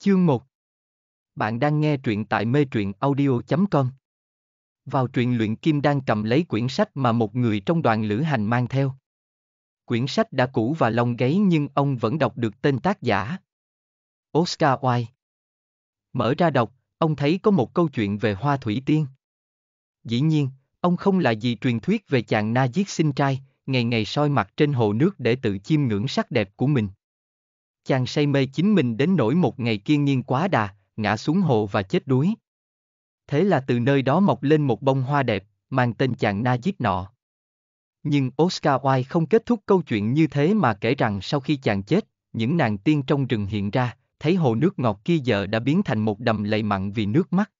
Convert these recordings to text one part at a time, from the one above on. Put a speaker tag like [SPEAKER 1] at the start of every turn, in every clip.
[SPEAKER 1] Chương 1 Bạn đang nghe truyện tại mê truyện audio.com Vào truyện luyện kim đang cầm lấy quyển sách mà một người trong đoàn lữ hành mang theo. Quyển sách đã cũ và lông gáy nhưng ông vẫn đọc được tên tác giả. Oscar Wilde Mở ra đọc, ông thấy có một câu chuyện về hoa thủy tiên. Dĩ nhiên, ông không là gì truyền thuyết về chàng na giết sinh trai, ngày ngày soi mặt trên hồ nước để tự chiêm ngưỡng sắc đẹp của mình chàng say mê chính mình đến nỗi một ngày kia nhiên quá đà, ngã xuống hồ và chết đuối. Thế là từ nơi đó mọc lên một bông hoa đẹp, mang tên chàng na giết nọ. Nhưng Oscar Wilde không kết thúc câu chuyện như thế mà kể rằng sau khi chàng chết, những nàng tiên trong rừng hiện ra, thấy hồ nước ngọt kia giờ đã biến thành một đầm lầy mặn vì nước mắt.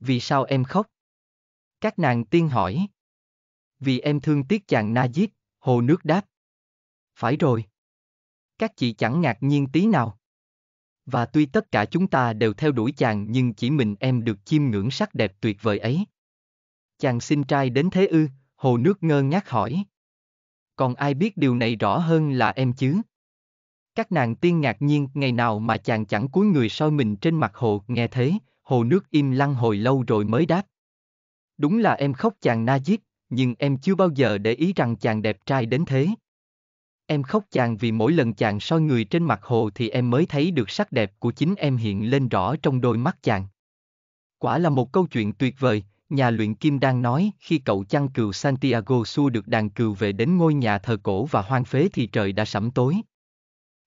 [SPEAKER 1] Vì sao em khóc? Các nàng tiên hỏi. Vì em thương tiếc chàng na giết, hồ nước đáp. Phải rồi các chị chẳng ngạc nhiên tí nào. Và tuy tất cả chúng ta đều theo đuổi chàng nhưng chỉ mình em được chiêm ngưỡng sắc đẹp tuyệt vời ấy. Chàng xin trai đến thế ư, hồ nước ngơ ngác hỏi. Còn ai biết điều này rõ hơn là em chứ? Các nàng tiên ngạc nhiên ngày nào mà chàng chẳng cúi người soi mình trên mặt hồ nghe thế, hồ nước im lăng hồi lâu rồi mới đáp. Đúng là em khóc chàng na giết, nhưng em chưa bao giờ để ý rằng chàng đẹp trai đến thế. Em khóc chàng vì mỗi lần chàng soi người trên mặt hồ thì em mới thấy được sắc đẹp của chính em hiện lên rõ trong đôi mắt chàng. Quả là một câu chuyện tuyệt vời, nhà luyện kim đang nói khi cậu chăn cừu Santiago xua được đàn cừu về đến ngôi nhà thờ cổ và hoang phế thì trời đã sẫm tối.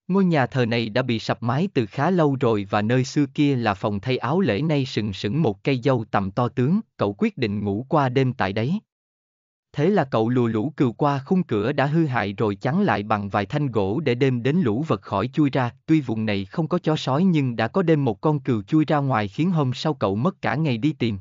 [SPEAKER 1] Ngôi nhà thờ này đã bị sập mái từ khá lâu rồi và nơi xưa kia là phòng thay áo lễ nay sừng sững một cây dâu tầm to tướng, cậu quyết định ngủ qua đêm tại đấy thế là cậu lùa lũ cừu qua khung cửa đã hư hại rồi chắn lại bằng vài thanh gỗ để đêm đến lũ vật khỏi chui ra. Tuy vùng này không có chó sói nhưng đã có đêm một con cừu chui ra ngoài khiến hôm sau cậu mất cả ngày đi tìm.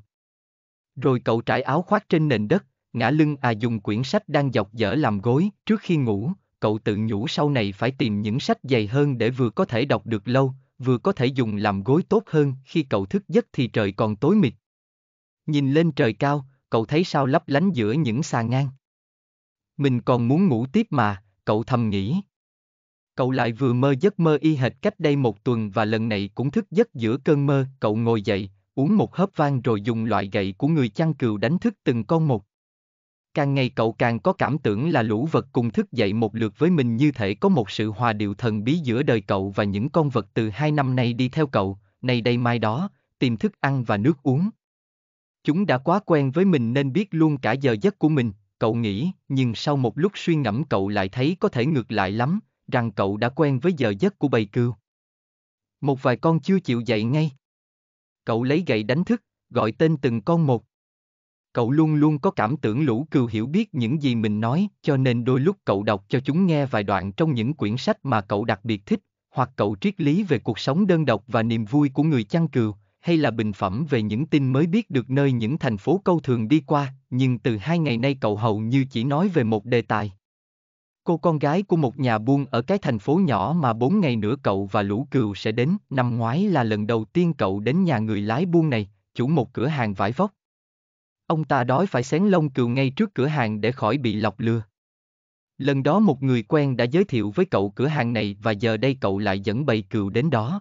[SPEAKER 1] Rồi cậu trải áo khoác trên nền đất, ngã lưng à dùng quyển sách đang dọc dở làm gối. Trước khi ngủ, cậu tự nhủ sau này phải tìm những sách dày hơn để vừa có thể đọc được lâu, vừa có thể dùng làm gối tốt hơn. Khi cậu thức giấc thì trời còn tối mịt. Nhìn lên trời cao, cậu thấy sao lấp lánh giữa những xà ngang. Mình còn muốn ngủ tiếp mà, cậu thầm nghĩ. Cậu lại vừa mơ giấc mơ y hệt cách đây một tuần và lần này cũng thức giấc giữa cơn mơ, cậu ngồi dậy, uống một hớp vang rồi dùng loại gậy của người chăn cừu đánh thức từng con một. Càng ngày cậu càng có cảm tưởng là lũ vật cùng thức dậy một lượt với mình như thể có một sự hòa điệu thần bí giữa đời cậu và những con vật từ hai năm nay đi theo cậu, nay đây mai đó, tìm thức ăn và nước uống. Chúng đã quá quen với mình nên biết luôn cả giờ giấc của mình, cậu nghĩ, nhưng sau một lúc suy ngẫm cậu lại thấy có thể ngược lại lắm, rằng cậu đã quen với giờ giấc của bầy cừu. Một vài con chưa chịu dậy ngay. Cậu lấy gậy đánh thức, gọi tên từng con một. Cậu luôn luôn có cảm tưởng lũ cừu hiểu biết những gì mình nói, cho nên đôi lúc cậu đọc cho chúng nghe vài đoạn trong những quyển sách mà cậu đặc biệt thích, hoặc cậu triết lý về cuộc sống đơn độc và niềm vui của người chăn cừu, hay là bình phẩm về những tin mới biết được nơi những thành phố câu thường đi qua, nhưng từ hai ngày nay cậu hầu như chỉ nói về một đề tài. Cô con gái của một nhà buôn ở cái thành phố nhỏ mà bốn ngày nữa cậu và lũ cừu sẽ đến, năm ngoái là lần đầu tiên cậu đến nhà người lái buôn này, chủ một cửa hàng vải vóc. Ông ta đói phải xén lông cừu ngay trước cửa hàng để khỏi bị lọc lừa. Lần đó một người quen đã giới thiệu với cậu cửa hàng này và giờ đây cậu lại dẫn bầy cừu đến đó.